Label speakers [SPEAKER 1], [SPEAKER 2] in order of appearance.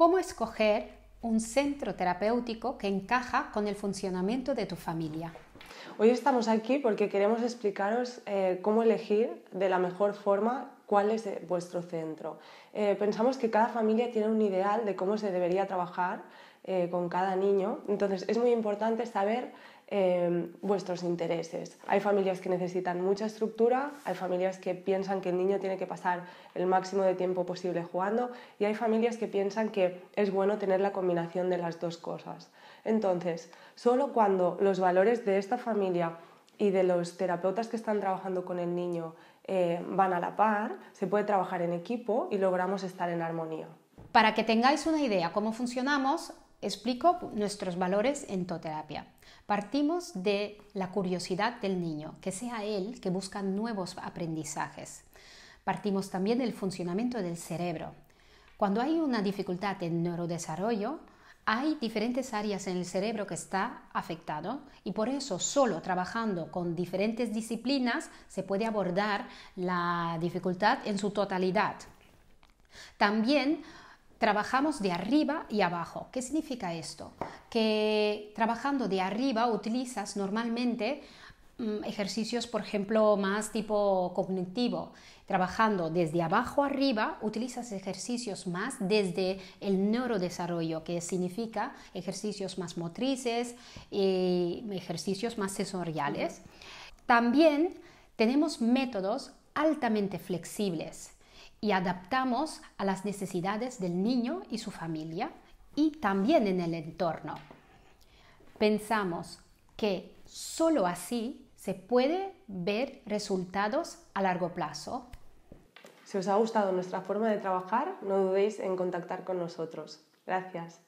[SPEAKER 1] cómo escoger un
[SPEAKER 2] centro terapéutico que encaja con el funcionamiento de tu familia. Hoy estamos aquí porque queremos explicaros eh, cómo elegir de la mejor forma cuál es eh, vuestro centro. Eh, pensamos que cada familia tiene un ideal de cómo se debería trabajar con cada niño, entonces es muy importante saber vuestros intereses. Hay familias que necesitan mucha estructura, hay familias que piensan que el niño tiene que pasar el máximo de tiempo posible jugando y hay familias que piensan que es bueno tener la combinación de las dos cosas. Entonces, solo cuando los valores de esta familia y de los terapeutas que están trabajando con el niño eh, van a la par, se puede trabajar en equipo y logramos estar en armonía. Para que tengáis una idea cómo funcionamos,
[SPEAKER 1] explico nuestros valores en toterapia. Partimos de la curiosidad del niño, que sea él que busca nuevos aprendizajes. Partimos también del funcionamiento del cerebro. Cuando hay una dificultad en neurodesarrollo, hay diferentes áreas en el cerebro que está afectado y por eso solo trabajando con diferentes disciplinas se puede abordar la dificultad en su totalidad. También trabajamos de arriba y abajo. ¿Qué significa esto? Que trabajando de arriba utilizas normalmente Mm, ejercicios, por ejemplo, más tipo cognitivo, trabajando desde abajo arriba, utilizas ejercicios más desde el neurodesarrollo, que significa ejercicios más motrices y ejercicios más sensoriales. También tenemos métodos altamente flexibles y adaptamos a las necesidades del niño y su familia y también en el entorno. Pensamos que solo así
[SPEAKER 2] ¿Se puede ver resultados a largo plazo? Si os ha gustado nuestra forma de trabajar, no dudéis en contactar con nosotros. Gracias.